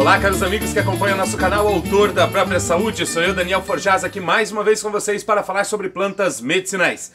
Olá, caros amigos que acompanham nosso canal Autor da Própria Saúde. Sou eu, Daniel Forjaz, aqui mais uma vez com vocês para falar sobre plantas medicinais.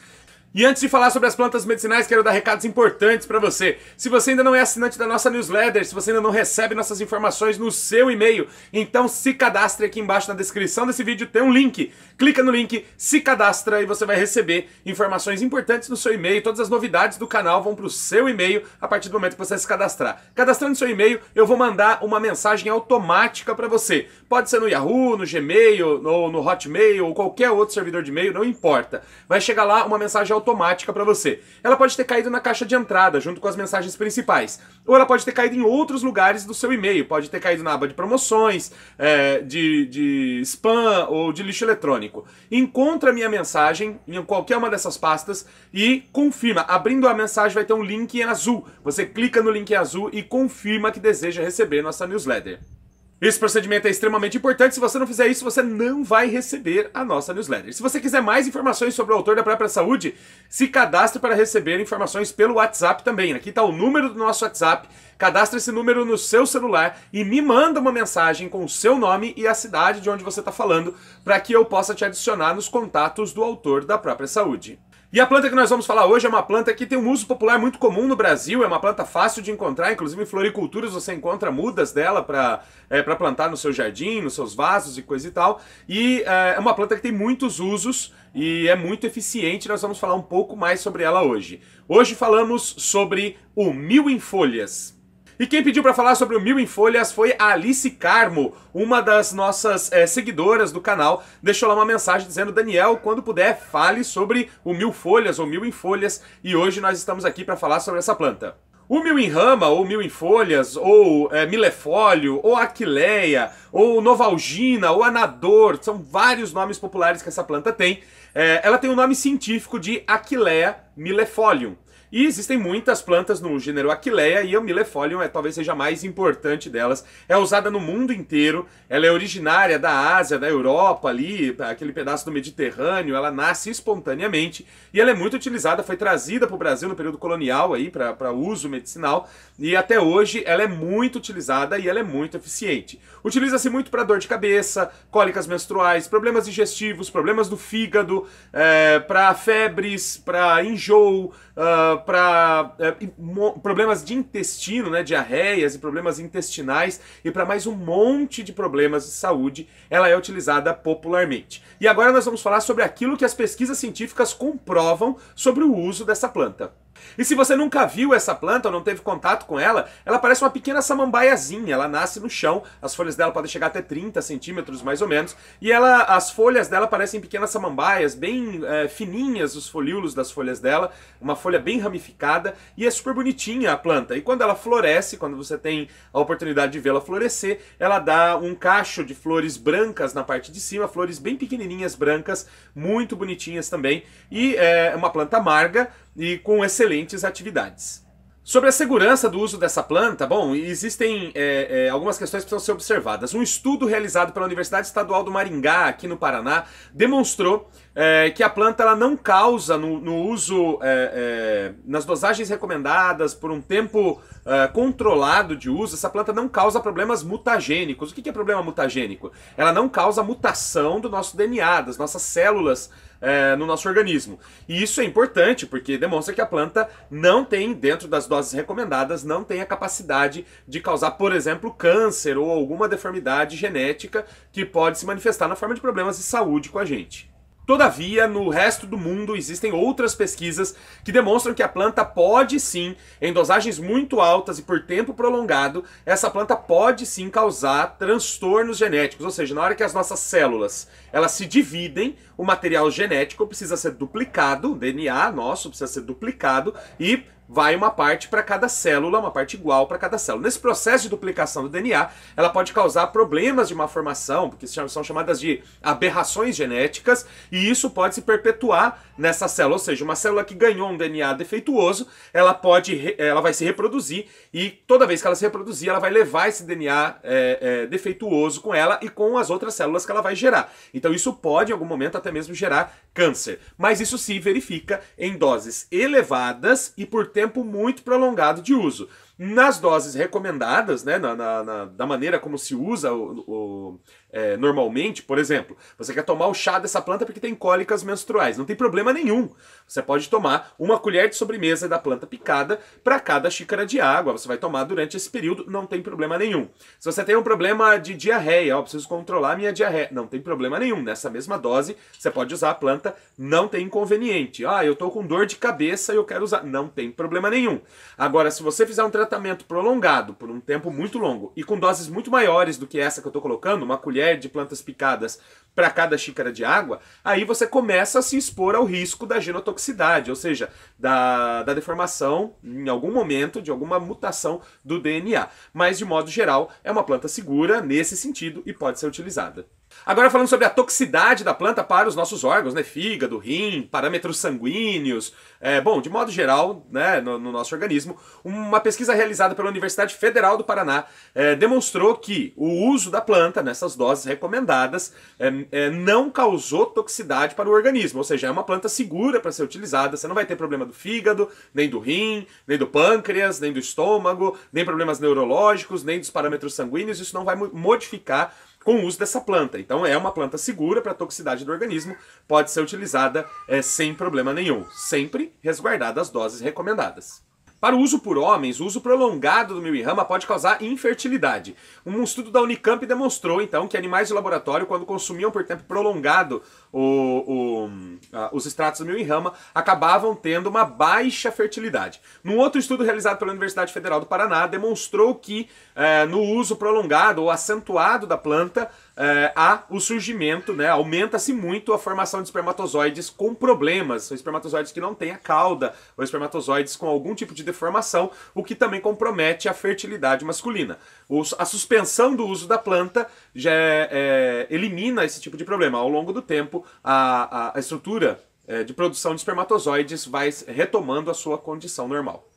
E antes de falar sobre as plantas medicinais, quero dar recados importantes para você. Se você ainda não é assinante da nossa newsletter, se você ainda não recebe nossas informações no seu e-mail, então se cadastre aqui embaixo na descrição desse vídeo, tem um link. Clica no link, se cadastra e você vai receber informações importantes no seu e-mail. Todas as novidades do canal vão para o seu e-mail a partir do momento que você se cadastrar. Cadastrando seu e-mail, eu vou mandar uma mensagem automática para você. Pode ser no Yahoo, no Gmail, ou no Hotmail, ou qualquer outro servidor de e-mail, não importa. Vai chegar lá uma mensagem automática automática para você. Ela pode ter caído na caixa de entrada, junto com as mensagens principais. Ou ela pode ter caído em outros lugares do seu e-mail. Pode ter caído na aba de promoções, é, de, de spam ou de lixo eletrônico. Encontra a minha mensagem em qualquer uma dessas pastas e confirma. Abrindo a mensagem vai ter um link em azul. Você clica no link em azul e confirma que deseja receber nossa newsletter. Esse procedimento é extremamente importante. Se você não fizer isso, você não vai receber a nossa newsletter. Se você quiser mais informações sobre o autor da própria saúde, se cadastre para receber informações pelo WhatsApp também. Aqui está o número do nosso WhatsApp. Cadastre esse número no seu celular e me manda uma mensagem com o seu nome e a cidade de onde você está falando para que eu possa te adicionar nos contatos do autor da própria saúde. E a planta que nós vamos falar hoje é uma planta que tem um uso popular muito comum no Brasil, é uma planta fácil de encontrar, inclusive em floriculturas você encontra mudas dela para é, plantar no seu jardim, nos seus vasos e coisa e tal. E é, é uma planta que tem muitos usos e é muito eficiente, nós vamos falar um pouco mais sobre ela hoje. Hoje falamos sobre o mil em folhas. E quem pediu para falar sobre o Mil em Folhas foi a Alice Carmo, uma das nossas é, seguidoras do canal. Deixou lá uma mensagem dizendo: Daniel, quando puder, fale sobre o Mil Folhas ou Mil em Folhas. E hoje nós estamos aqui para falar sobre essa planta. O mil em rama, ou mil em folhas, ou é, milefólio, ou aquileia, ou novalgina, ou anador, são vários nomes populares que essa planta tem. É, ela tem o um nome científico de Aquileia milefolium. E existem muitas plantas no gênero Aquileia e a Millefolium é, talvez seja a mais importante delas. É usada no mundo inteiro, ela é originária da Ásia, da Europa ali, aquele pedaço do Mediterrâneo, ela nasce espontaneamente e ela é muito utilizada, foi trazida para o Brasil no período colonial aí para uso medicinal e até hoje ela é muito utilizada e ela é muito eficiente. Utiliza-se muito para dor de cabeça, cólicas menstruais, problemas digestivos, problemas do fígado, é, para febres, para enjoo, uh, para é, problemas de intestino, né, diarreias e problemas intestinais e para mais um monte de problemas de saúde, ela é utilizada popularmente. E agora nós vamos falar sobre aquilo que as pesquisas científicas comprovam sobre o uso dessa planta. E se você nunca viu essa planta ou não teve contato com ela, ela parece uma pequena samambaiazinha. Ela nasce no chão, as folhas dela podem chegar até 30 centímetros mais ou menos, e ela, as folhas dela parecem pequenas samambaias, bem é, fininhas os folíolos das folhas dela, uma folha bem ramificada, e é super bonitinha a planta. E quando ela floresce, quando você tem a oportunidade de vê-la florescer, ela dá um cacho de flores brancas na parte de cima, flores bem pequenininhas brancas, muito bonitinhas também, e eh, é uma planta amarga, e com excelentes atividades. Sobre a segurança do uso dessa planta, bom, existem é, é, algumas questões que precisam ser observadas. Um estudo realizado pela Universidade Estadual do Maringá, aqui no Paraná, demonstrou é, que a planta ela não causa no, no uso, é, é, nas dosagens recomendadas, por um tempo é, controlado de uso, essa planta não causa problemas mutagênicos. O que é problema mutagênico? Ela não causa mutação do nosso DNA, das nossas células é, no nosso organismo. E isso é importante porque demonstra que a planta não tem, dentro das doses recomendadas, não tem a capacidade de causar, por exemplo, câncer ou alguma deformidade genética que pode se manifestar na forma de problemas de saúde com a gente. Todavia, no resto do mundo existem outras pesquisas que demonstram que a planta pode sim, em dosagens muito altas e por tempo prolongado, essa planta pode sim causar transtornos genéticos, ou seja, na hora que as nossas células elas se dividem, o material genético precisa ser duplicado, o DNA nosso precisa ser duplicado e vai uma parte para cada célula, uma parte igual para cada célula. Nesse processo de duplicação do DNA, ela pode causar problemas de malformação, porque são chamadas de aberrações genéticas, e isso pode se perpetuar nessa célula, ou seja, uma célula que ganhou um DNA defeituoso, ela pode, ela vai se reproduzir e toda vez que ela se reproduzir, ela vai levar esse DNA é, é, defeituoso com ela e com as outras células que ela vai gerar. Então isso pode, em algum momento, até mesmo gerar câncer. Mas isso se verifica em doses elevadas e por tempo muito prolongado de uso. Nas doses recomendadas, né, na, na, na da maneira como se usa o, o é, normalmente, por exemplo, você quer tomar o chá dessa planta porque tem cólicas menstruais. Não tem problema nenhum. Você pode tomar uma colher de sobremesa da planta picada para cada xícara de água. Você vai tomar durante esse período, não tem problema nenhum. Se você tem um problema de diarreia, ó, preciso controlar minha diarreia, não tem problema nenhum. Nessa mesma dose, você pode usar a planta, não tem inconveniente. Ah, eu estou com dor de cabeça e eu quero usar, não tem problema nenhum. Agora, se você fizer um tratamento prolongado por um tempo muito longo e com doses muito maiores do que essa que eu estou colocando, uma colher colher de plantas picadas para cada xícara de água, aí você começa a se expor ao risco da genotoxicidade, ou seja, da, da, deformação em algum momento de alguma mutação do DNA. Mas, de modo geral, é uma planta segura nesse sentido e pode ser utilizada. Agora falando sobre a toxicidade da planta para os nossos órgãos, né? Fígado, rim, parâmetros sanguíneos, é, bom, de modo geral, né, no, no, nosso organismo, uma pesquisa realizada pela Universidade Federal do Paraná é, demonstrou que o uso da planta nessas doses recomendadas é, é não causou toxicidade para o organismo, ou seja, é uma planta segura para ser utilizada, você não vai ter problema do fígado, nem do rim, nem do pâncreas, nem do estômago, nem problemas neurológicos, nem dos parâmetros sanguíneos, isso não vai modificar com o uso dessa planta. Então é uma planta segura para a toxicidade do organismo, pode ser utilizada é, sem problema nenhum, sempre resguardada as doses recomendadas. Para o uso por homens, o uso prolongado do milrama pode causar infertilidade. Um estudo da Unicamp demonstrou, então, que animais de laboratório, quando consumiam por tempo prolongado o, o, a, ah, os extratos do mil em rama acabavam tendo uma baixa fertilidade. Num outro estudo realizado pela Universidade Federal do Paraná, demonstrou que é, no uso prolongado ou acentuado da planta, é, há o surgimento, né, aumenta-se muito a formação de espermatozoides com problemas. São espermatozoides que não têm a cauda, ou espermatozoides com algum tipo de deformação, o que também compromete a fertilidade masculina. a suspensão do uso da planta já é, elimina esse tipo de problema. Ao longo do tempo, a, a estrutura eh, de produção de espermatozoides vai retomando a sua condição normal.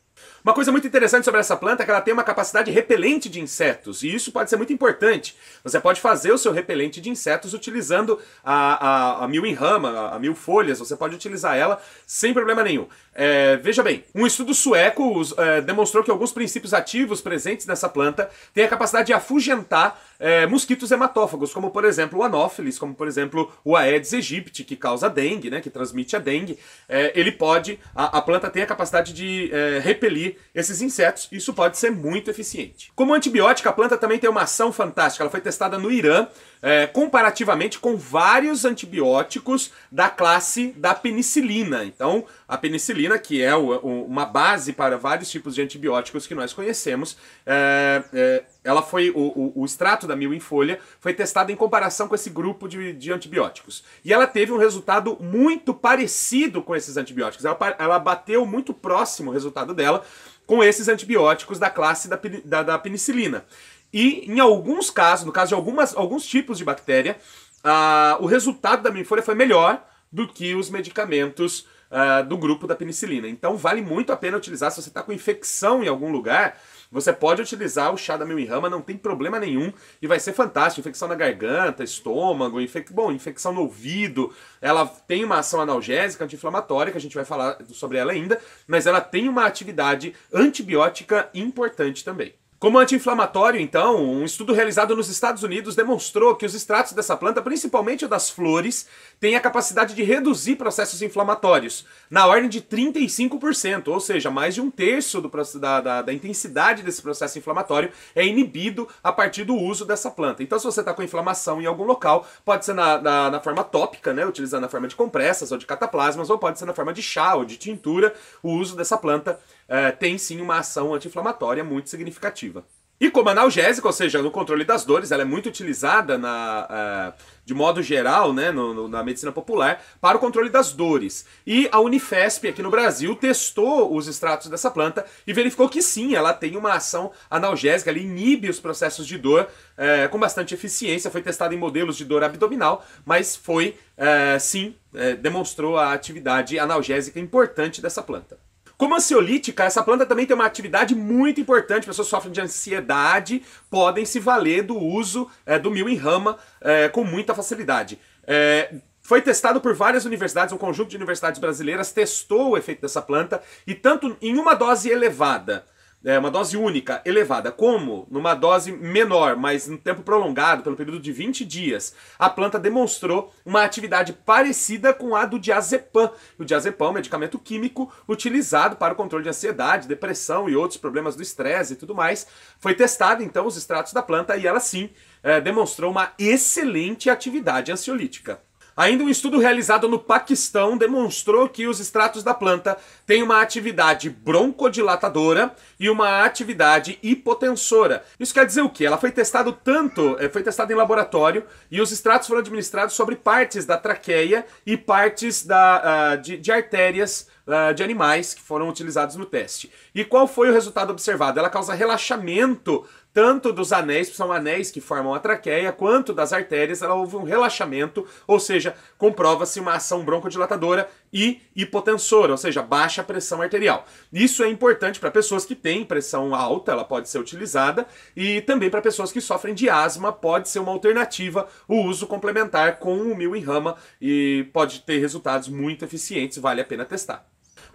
Uma coisa muito interessante sobre essa planta é que ela tem uma capacidade repelente de insetos, e isso pode ser muito importante. Você pode fazer o seu repelente de insetos utilizando a, a, a mil em rama, a mil folhas, você pode utilizar ela sem problema nenhum. É, veja bem, um estudo sueco é, demonstrou que alguns princípios ativos presentes nessa planta têm a capacidade de afugentar é, mosquitos hematófagos, como por exemplo o Anopheles, como por exemplo o Aedes aegypti, que causa dengue, né, que transmite a dengue, é, ele pode, a, a, planta tem a capacidade de é, repelir esses insetos, isso pode ser muito eficiente. Como antibiótica, a planta também tem uma ação fantástica, ela foi testada no Irã, é, comparativamente com vários antibióticos da classe da penicilina. Então, a penicilina, que é o, o, uma base para vários tipos de antibióticos que nós conhecemos, é, é, ela foi o, o, extrato da mil em folha foi testado em comparação com esse grupo de, de antibióticos. E ela teve um resultado muito parecido com esses antibióticos. Ela, ela bateu muito próximo o resultado dela com esses antibióticos da classe da, da, da penicilina. E em alguns casos, no caso de algumas, alguns tipos de bactéria, o resultado da minifúria foi melhor do que os medicamentos do grupo da penicilina. Então vale muito a pena utilizar se você está com infecção em algum lugar. Você pode utilizar o chá da mimirama, não tem problema nenhum e vai ser fantástico. Infecção na garganta, estômago, infec... bom, infecção no ouvido. Ela tem uma ação analgésica, anti-inflamatória, que a gente vai falar sobre ela ainda, mas ela tem uma atividade antibiótica importante também. Como anti-inflamatório, então, um estudo realizado nos Estados Unidos demonstrou que os extratos dessa planta, principalmente o das flores, têm a capacidade de reduzir processos inflamatórios, na ordem de 35%, ou seja, mais de um terço do, da, da, da, intensidade desse processo inflamatório é inibido a partir do uso dessa planta. Então, se você está com inflamação em algum local, pode ser na, na, na forma tópica, né, utilizando na forma de compressas ou de cataplasmas, ou pode ser na forma de chá ou de tintura, o uso dessa planta é, tem sim uma ação anti-inflamatória muito significativa. E como analgésico, ou seja, no controle das dores, ela é muito utilizada na, uh, de modo geral né, no, no, na medicina popular para o controle das dores. E a Unifesp aqui no Brasil testou os extratos dessa planta e verificou que sim, ela tem uma ação analgésica, ela inibe os processos de dor uh, com bastante eficiência. Foi testada em modelos de dor abdominal, mas foi uh, sim, demonstrou a atividade analgésica importante dessa planta. Como ansiolítica, essa planta também tem uma atividade muito importante. Pessoas que sofrem de ansiedade podem se valer do uso é, do mil em rama é, com muita facilidade. É, foi testado por várias universidades, um conjunto de universidades brasileiras testou o efeito dessa planta e tanto em uma dose elevada é, uma dose única elevada, como numa dose menor, mas no tempo prolongado, pelo período de 20 dias, a planta demonstrou uma atividade parecida com a do diazepam. O diazepam é um medicamento químico utilizado para o controle de ansiedade, depressão e outros problemas do estresse e tudo mais. Foi testado então os extratos da planta e ela sim é, demonstrou uma excelente atividade ansiolítica. Ainda um estudo realizado no Paquistão demonstrou que os extratos da planta têm uma atividade broncodilatadora e uma atividade hipotensora. Isso quer dizer o quê? Ela foi testada tanto, eh, foi testada em laboratório e os extratos foram administrados sobre partes da traqueia e partes da, uh, de, de artérias ah, de animais que foram utilizados no teste. E qual foi o resultado observado? Ela causa relaxamento tanto dos anéis, que são anéis que formam a traqueia, quanto das artérias, ela houve um relaxamento, ou seja, comprova-se uma ação broncodilatadora e hipotensora, ou seja, baixa pressão arterial. Isso é importante para pessoas que têm pressão alta, ela pode ser utilizada, e também para pessoas que sofrem de asma, pode ser uma alternativa o uso complementar com o mil em rama e pode ter resultados muito eficientes, vale a pena testar.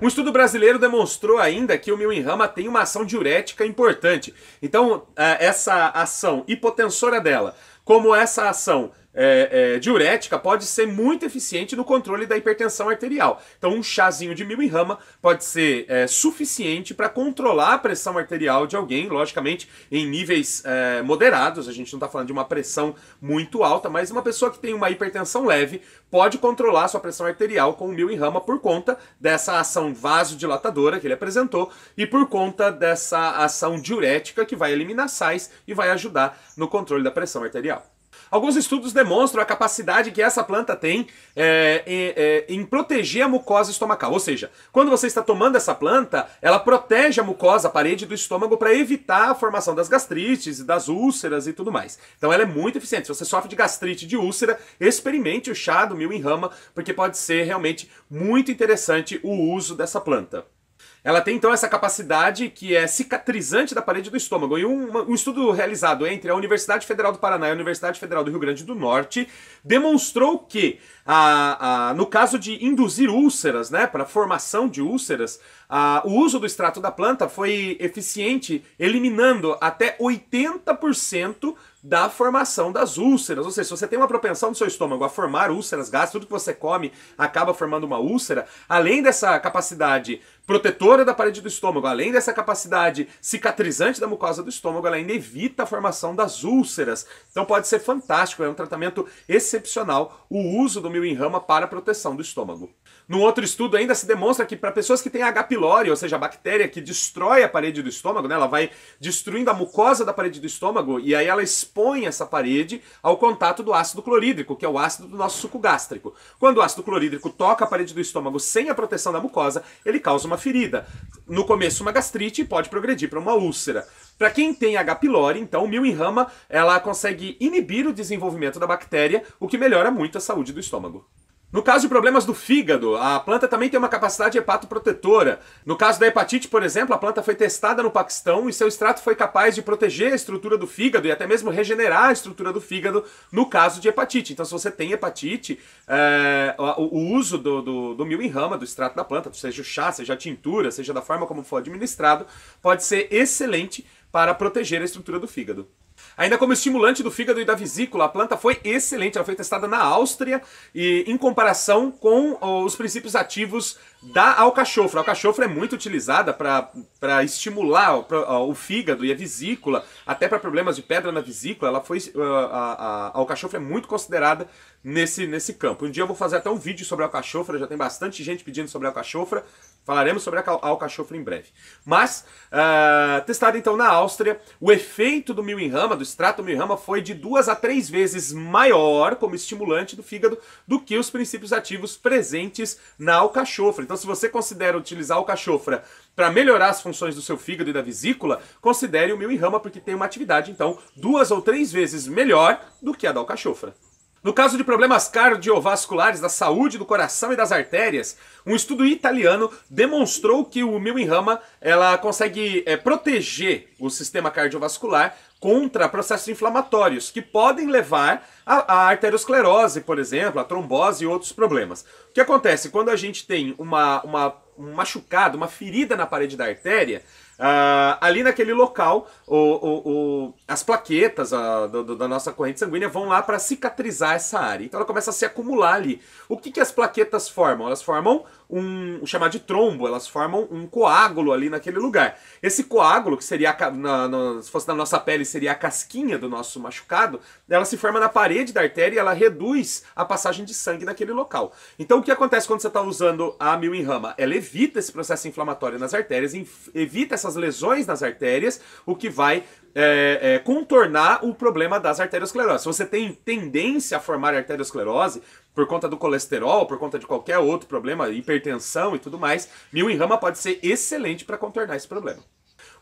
Um estudo brasileiro demonstrou ainda que o milenrama tem uma ação diurética importante. Então, é, essa ação hipotensora dela, como essa ação é, é, diurética pode ser muito eficiente no controle da hipertensão arterial. Então, um chazinho de mil e rama pode ser é, suficiente para controlar a pressão arterial de alguém, logicamente em níveis é, moderados. A gente não está falando de uma pressão muito alta, mas uma pessoa que tem uma hipertensão leve pode controlar sua pressão arterial com o mil e rama por conta dessa ação vasodilatadora que ele apresentou e por conta dessa ação diurética que vai eliminar sais e vai ajudar no controle da pressão arterial. Alguns estudos demonstram a capacidade que essa planta tem é, é, em proteger a mucosa estomacal. Ou seja, quando você está tomando essa planta, ela protege a mucosa, a parede do estômago, para evitar a formação das gastrites, das úlceras e tudo mais. Então ela é muito eficiente. Se você sofre de gastrite, de úlcera, experimente o chá do mil em rama, porque pode ser realmente muito interessante o uso dessa planta. Ela tem então essa capacidade que é cicatrizante da parede do estômago. E um, um, estudo realizado entre a Universidade Federal do Paraná e a Universidade Federal do Rio Grande do Norte demonstrou que, a, a no caso de induzir úlceras, né, para formação de úlceras, a, o uso do extrato da planta foi eficiente, eliminando até 80% da formação das úlceras. Ou seja, se você tem uma propensão do seu estômago a formar úlceras, gás, tudo que você come acaba formando uma úlcera, além dessa capacidade protetora da parede do estômago, além dessa capacidade cicatrizante da mucosa do estômago, ela ainda evita a formação das úlceras. Então pode ser fantástico, é um tratamento excepcional o uso do mil enrama para a proteção do estômago. Num outro estudo ainda se demonstra que para pessoas que têm H. pylori, ou seja, a bactéria que destrói a parede do estômago, né, ela vai destruindo a mucosa da parede do estômago e aí ela expõe essa parede ao contato do ácido clorídrico, que é o ácido do nosso suco gástrico. Quando o ácido clorídrico toca a parede do estômago sem a proteção da mucosa, ele causa uma uma ferida. No começo, uma gastrite pode progredir para uma úlcera. Para quem tem H. pylori, então, o Millingham ela consegue inibir o desenvolvimento da bactéria, o que melhora muito a saúde do estômago. No caso de problemas do fígado, a planta também tem uma capacidade hepatoprotetora. No caso da hepatite, por exemplo, a planta foi testada no Paquistão e seu extrato foi capaz de proteger a estrutura do fígado e até mesmo regenerar a estrutura do fígado no caso de hepatite. Então, se você tem hepatite, é, o, o, uso do, do, do mil em rama, do extrato da planta, seja o chá, seja a tintura, seja da forma como for administrado, pode ser excelente para proteger a estrutura do fígado. Ainda como estimulante do fígado e da vesícula, a planta foi excelente. Ela foi testada na Áustria e em comparação com os princípios ativos da alcachofra. A alcachofra é muito utilizada para estimular o, o, fígado e a vesícula, até para problemas de pedra na vesícula. Ela foi a, a, a alcachofra é muito considerada nesse, nesse campo. Um dia eu vou fazer até um vídeo sobre a alcachofra, já tem bastante gente pedindo sobre a alcachofra. Falaremos sobre a alcachofra em breve. Mas, uh, testado então na Áustria, o efeito do milrama, do extrato milrama, foi de duas a três vezes maior como estimulante do fígado do que os princípios ativos presentes na alcachofra. Então, se você considera utilizar a alcachofra para melhorar as funções do seu fígado e da vesícula, considere o milrama porque tem uma atividade, então, duas ou três vezes melhor do que a da alcachofra. No caso de problemas cardiovasculares da saúde do coração e das artérias, um estudo italiano demonstrou que o Milhama ela consegue é, proteger o sistema cardiovascular contra processos inflamatórios que podem levar à arteriosclerose, por exemplo, à trombose e outros problemas. O que acontece quando a gente tem uma, uma um machucado, uma ferida na parede da artéria, Uh, ali naquele local, o, o, o, as plaquetas a, do, da nossa corrente sanguínea vão lá para cicatrizar essa área. Então ela começa a se acumular ali. O que, que as plaquetas formam? Elas formam um chamado de trombo, elas formam um coágulo ali naquele lugar. Esse coágulo, que seria na, na, se fosse na nossa pele, seria a casquinha do nosso machucado, ela se forma na parede da artéria e ela reduz a passagem de sangue naquele local. Então o que acontece quando você está usando a rama? Ela evita esse processo inflamatório nas artérias, evita essa essas lesões nas artérias, o que vai é, é, contornar o problema das arteriosclerose. Se você tem tendência a formar arteriosclerose, por conta do colesterol, por conta de qualquer outro problema, hipertensão e tudo mais, mil rama pode ser excelente para contornar esse problema.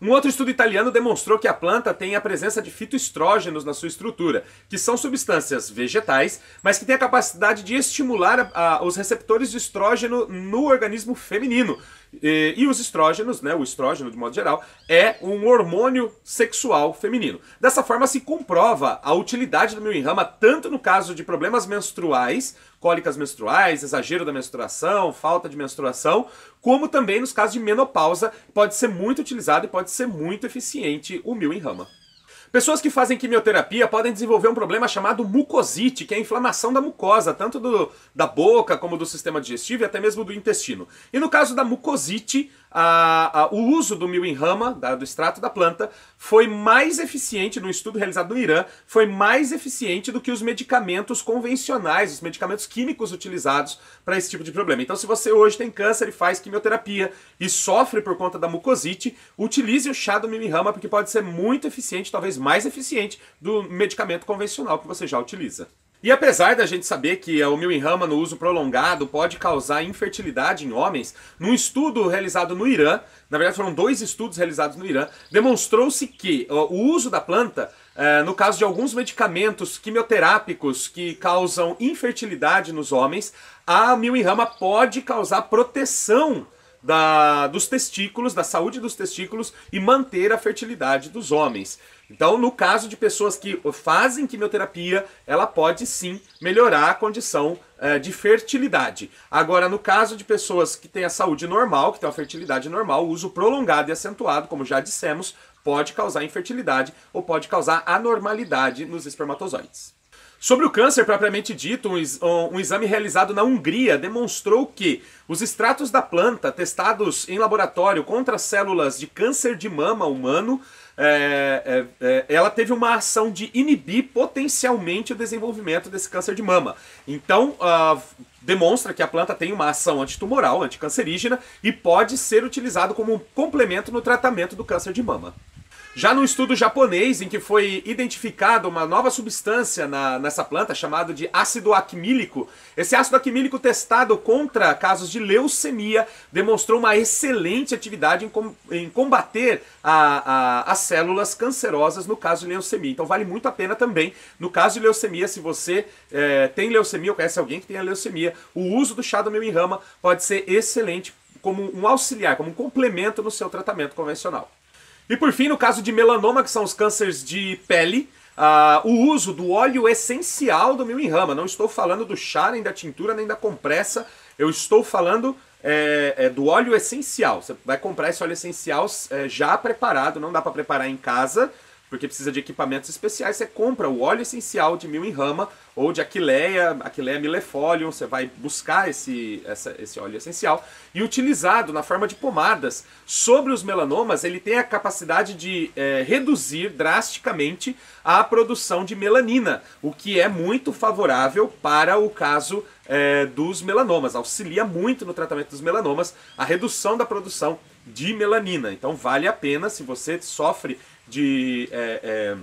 Um outro estudo italiano demonstrou que a planta tem a presença de fitoestrógenos na sua estrutura, que são substâncias vegetais, mas que têm a capacidade de estimular a, a, os receptores de estrógeno no organismo feminino, e, e, os estrógenos, né, o estrógeno de modo geral, é um hormônio sexual feminino. Dessa forma se comprova a utilidade do Millingham tanto no caso de problemas menstruais, cólicas menstruais, exagero da menstruação, falta de menstruação, como também nos casos de menopausa, pode ser muito utilizado e pode ser muito eficiente o Millingham. Pessoas que fazem quimioterapia podem desenvolver um problema chamado mucosite, que é a inflamação da mucosa, tanto do, da boca como do sistema digestivo e até mesmo do intestino. E no caso da mucosite, a, a, o uso do mil em rama, da, do extrato da planta, foi mais eficiente, num estudo realizado no Irã, foi mais eficiente do que os medicamentos convencionais, os medicamentos químicos utilizados para esse tipo de problema. Então, se você hoje tem câncer e faz quimioterapia e sofre por conta da mucosite, utilize o chá do mil em rama, porque pode ser muito eficiente, talvez mais eficiente do medicamento convencional que você já utiliza. E apesar da gente saber que o Millingham no uso prolongado pode causar infertilidade em homens, num estudo realizado no Irã, na verdade foram dois estudos realizados no Irã, demonstrou-se que o uso da planta é, no caso de alguns medicamentos quimioterápicos que causam infertilidade nos homens, a milrama pode causar proteção da, dos testículos, da saúde dos testículos e manter a fertilidade dos homens. Então, no caso de pessoas que fazem quimioterapia, ela pode sim melhorar a condição eh, de fertilidade. Agora, no caso de pessoas que têm a saúde normal, que têm a fertilidade normal, o uso prolongado e acentuado, como já dissemos, pode causar infertilidade ou pode causar anormalidade nos espermatozoides. Sobre o câncer propriamente dito, um exame realizado na Hungria demonstrou que os extratos da planta testados em laboratório contra células de câncer de mama humano é, é, é, ela teve uma ação de inibir potencialmente o desenvolvimento desse câncer de mama. Então, uh, demonstra que a planta tem uma ação antitumoral, anticancerígena, e pode ser utilizado como um complemento no tratamento do câncer de mama. Já num estudo japonês em que foi identificada uma nova substância na, nessa planta chamado de ácido acmílico, esse ácido acmílico testado contra casos de leucemia demonstrou uma excelente atividade em, com, em combater a, a, as células cancerosas no caso de leucemia. Então vale muito a pena também, no caso de leucemia, se você é, tem leucemia ou conhece alguém que tenha leucemia, o uso do chá do meu enrama pode ser excelente como um auxiliar, como um complemento no seu tratamento convencional. E por fim, no caso de melanoma, que são os cânceres de pele, uh, o uso do óleo essencial do mil em Não estou falando do chá, nem da tintura, nem da compressa. Eu estou falando é, é, do óleo essencial. Você vai comprar esse óleo essencial é, já preparado, não dá para preparar em casa porque precisa de equipamentos especiais, você compra o óleo essencial de mil em rama ou de aquileia, aquileia é millefolium, você vai buscar esse, essa, esse óleo essencial e utilizado na forma de pomadas sobre os melanomas, ele tem a capacidade de é, reduzir drasticamente a produção de melanina, o que é muito favorável para o caso é, dos melanomas, auxilia muito no tratamento dos melanomas a redução da produção de melanina. Então vale a pena se você sofre de é, é,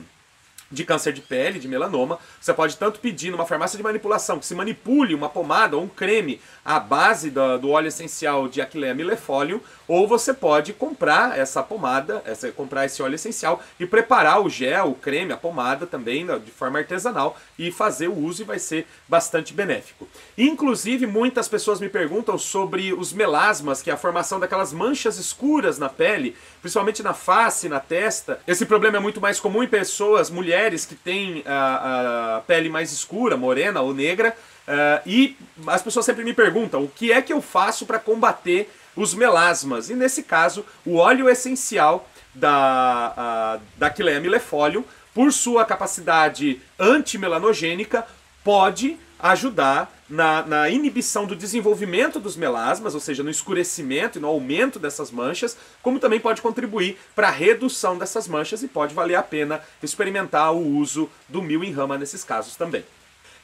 de câncer de pele, de melanoma. Você pode tanto pedir numa farmácia de manipulação que se manipule uma pomada ou um creme à base do, do óleo essencial de Aquileia millefolium, ou você pode comprar essa pomada, essa, comprar esse óleo essencial e preparar o gel, o creme, a pomada também de forma artesanal e fazer o uso e vai ser bastante benéfico. Inclusive, muitas pessoas me perguntam sobre os melasmas, que é a formação daquelas manchas escuras na pele, principalmente na face, na testa. Esse problema é muito mais comum em pessoas, mulheres mulheres que têm a, a pele mais escura, morena ou negra, uh, e as pessoas sempre me perguntam o que é que eu faço para combater os melasmas. E nesse caso, o óleo essencial da, uh, da Quilea millefolium, por sua capacidade antimelanogênica, pode ajudar na, na inibição do desenvolvimento dos melasmas, ou seja, no escurecimento e no aumento dessas manchas, como também pode contribuir para a redução dessas manchas e pode valer a pena experimentar o uso do mil em rama nesses casos também.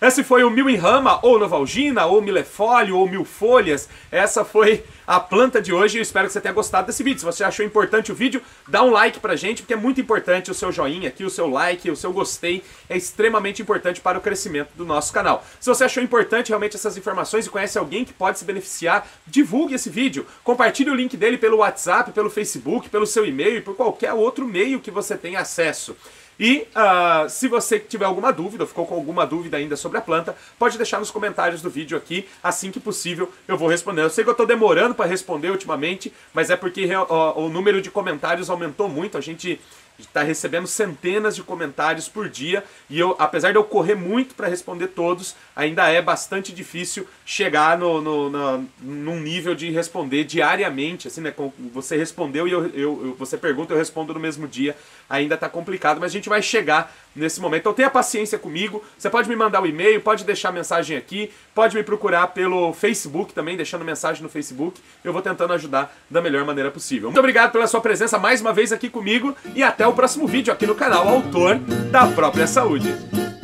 Esse foi o Mil em Rama, ou Novalgina, ou Milefólio, ou Mil Folhas. Essa foi a planta de hoje. Eu espero que você tenha gostado desse vídeo. Se você achou importante o vídeo, dá um like pra gente, porque é muito importante o seu joinha aqui, o seu like, o seu gostei. É extremamente importante para o crescimento do nosso canal. Se você achou importante realmente essas informações e conhece alguém que pode se beneficiar, divulgue esse vídeo. Compartilhe o link dele pelo WhatsApp, pelo Facebook, pelo seu e-mail e por qualquer outro meio que você tenha acesso. E uh, se você tiver alguma dúvida, ou ficou com alguma dúvida ainda sobre a planta, pode deixar nos comentários do vídeo aqui, assim que possível eu vou responder. Eu sei que eu estou demorando para responder ultimamente, mas é porque uh, o número de comentários aumentou muito, a gente está recebendo centenas de comentários por dia e eu, apesar de eu correr muito para responder todos, ainda é bastante difícil chegar no, no, no, num nível de responder diariamente, assim, né? Você respondeu e eu, eu, você pergunta, eu respondo no mesmo dia, ainda está complicado, mas a gente vai chegar nesse momento. Então tenha paciência comigo. Você pode me mandar o um e-mail, pode deixar mensagem aqui, pode me procurar pelo Facebook também, deixando mensagem no Facebook. Eu vou tentando ajudar da melhor maneira possível. Muito obrigado pela sua presença mais uma vez aqui comigo e até o próximo vídeo aqui no canal Autor da Própria Saúde.